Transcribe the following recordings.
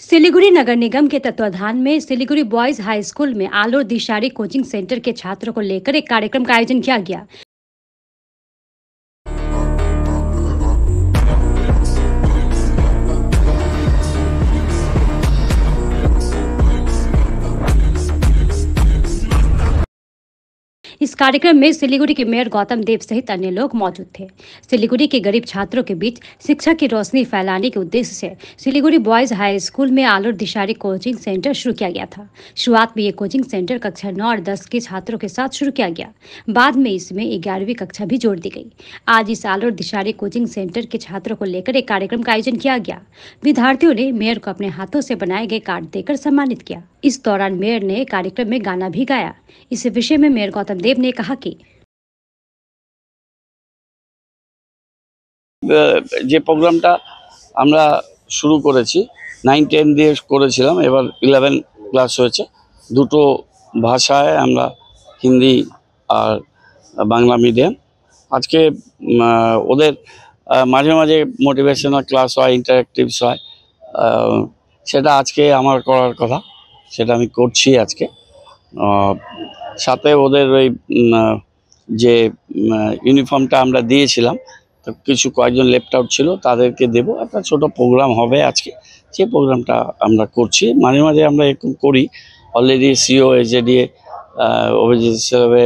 सिलीगुड़ी नगर निगम के तत्वाधान में सिलीगुड़ी बॉयज हाई स्कूल में आलोर दिशारी कोचिंग सेंटर के छात्रों को लेकर एक कार्यक्रम का आयोजन किया गया इस कार्यक्रम में सिलीगुड़ी के मेयर गौतम देव सहित अन्य लोग मौजूद थे सिलीगुड़ी के गरीब छात्रों के बीच शिक्षा की रोशनी फैलाने के उद्देश्य से सिलीगुड़ी बॉयज हाई स्कूल में आलोर दिशारी कोचिंग सेंटर शुरू किया गया था शुरुआत में ये कोचिंग सेंटर कक्षा नौ और दस के छात्रों के साथ शुरू किया गया बाद में इसमें ग्यारहवीं कक्षा भी जोड़ दी गई आज इस आलोर दिशारी कोचिंग सेंटर के छात्रों को लेकर एक कार्यक्रम का आयोजन किया गया विद्यार्थियों ने मेयर को अपने हाथों से बनाए गए कार्ड देकर सम्मानित किया इस दौरान मेयर ने कार्यक्रम में गाना भी गाया इस विषय में मेयर गौतम देव ने कहा कि যে প্রোগ্রামটা আমরা শুরু করেছি নাইন টেন দিয়ে করেছিলাম এবার ইলেভেন ক্লাস হয়েছে দুটো ভাষায় আমরা হিন্দি আর বাংলা মিডিয়াম আজকে ওদের মাঝে মাঝে মোটিভেশনাল ক্লাস হয় ইন্টারাক্টিভস হয় সেটা আজকে আমার করার কথা সেটা আমি করছি আজকে সাথে ওদের ওই যে ইউনিফর্মটা আমরা দিয়েছিলাম তো কিছু কয়েকজন লেফট আউট ছিল তাদেরকে দেবো একটা ছোট প্রোগ্রাম হবে আজকে সেই প্রোগ্রামটা আমরা করছি মাঝে মাঝে আমরা এরকম করি অলরেডি সিও এজেডিএ অভিজিৎ হিসাবে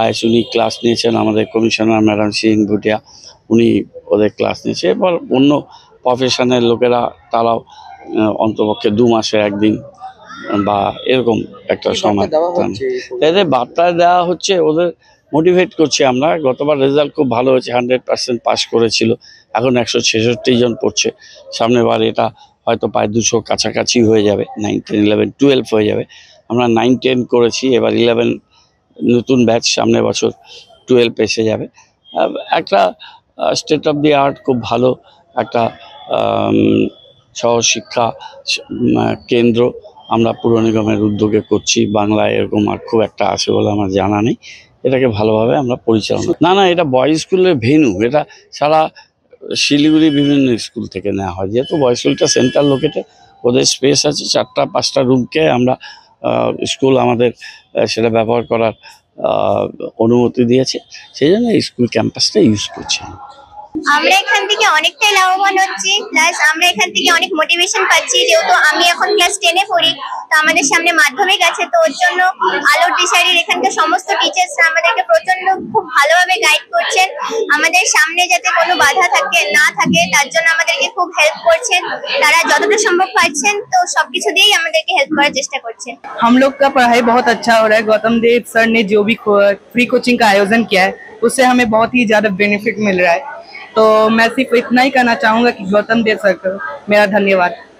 আয়স উনি ক্লাস নিয়েছেন আমাদের কমিশনার ম্যাডাম সিং ভুটিয়া উনি ওদের ক্লাস নিয়েছে এবার অন্য প্রফেশনের লোকেরা তারাও অন্তপক্ষে দু মাসে একদিন বা এরকম একটা সময় এদের বার্তা দেওয়া হচ্ছে ওদের মোটিভেট করছি আমরা গতবার রেজাল্ট খুব ভালো হয়েছে হান্ড্রেড পার্সেন্ট পাস করেছিল এখন একশো ছেষট্টি জন পড়ছে সামনেবার এটা হয়তো প্রায় দুশো কাছাকাছি হয়ে যাবে নাইন টেন ইলেভেন টুয়েলভ হয়ে যাবে আমরা নাইন টেন করেছি এবার ইলেভেন নতুন ব্যাচ সামনে বছর টুয়েলভ এসে যাবে একটা স্টেট অফ দি আর্ট খুব ভালো একটা সহশিক্ষা কেন্দ্র আমরা পুর নিগমের উদ্যোগে করছি বাংলায় এরকম আর খুব একটা আছে বলে আমার জানা নেই এটাকে ভালোভাবে আমরা পরিচালনা না না এটা বয়েজ স্কুলের ভেনু এটা সারা শিলিগুড়ি বিভিন্ন স্কুল থেকে নেওয়া হয় যেহেতু বয়েজ স্কুলটা সেন্ট্রাল লোকেটে ওদের স্পেস আছে চারটা পাঁচটা রুমকে আমরা স্কুল আমাদের সেটা ব্যবহার করার অনুমতি দিয়েছে সেই জন্য স্কুল ক্যাম্পাসটা ইউজ করছি আমরা এখান থেকে অনেকটাই লাভবান হচ্ছি প্লাস আমরা এখান থেকে অনেক মোটিভেশন পাচ্ছি যেহেতু আমি এখন ক্লাস টেনে পড়ি তো আমাদের সামনে মাধ্যমিক আছে তো ওর জন্য আলোর টিচারের এখানকার সমস্ত টিচার্সরা আমাদেরকে প্রচন্ড খুব ভালোভাবে গাইড করছেন আমাদের সামনে যাতে কোনো বাধা থাকে না থাকে তার জন্য আমাদেরকে খুব হেল্প করছেন তারা যতটা সম্ভব পাচ্ছেন তো সবকিছু দিয়েই আমাদেরকে হেল্প করার চেষ্টা করছেন हम পড়াই বহুত আচ্ছা बहुत अच्छा हो रहा है गौतम देव सर ने जो भी फ्री कोचिंग का आयोजन किया है उससे हमें बहुत ही ज़्यादा तो मैं सिर्फ इतना ही कहना चाहूँगा कि गौतम देव सर को मेरा धन्यवाद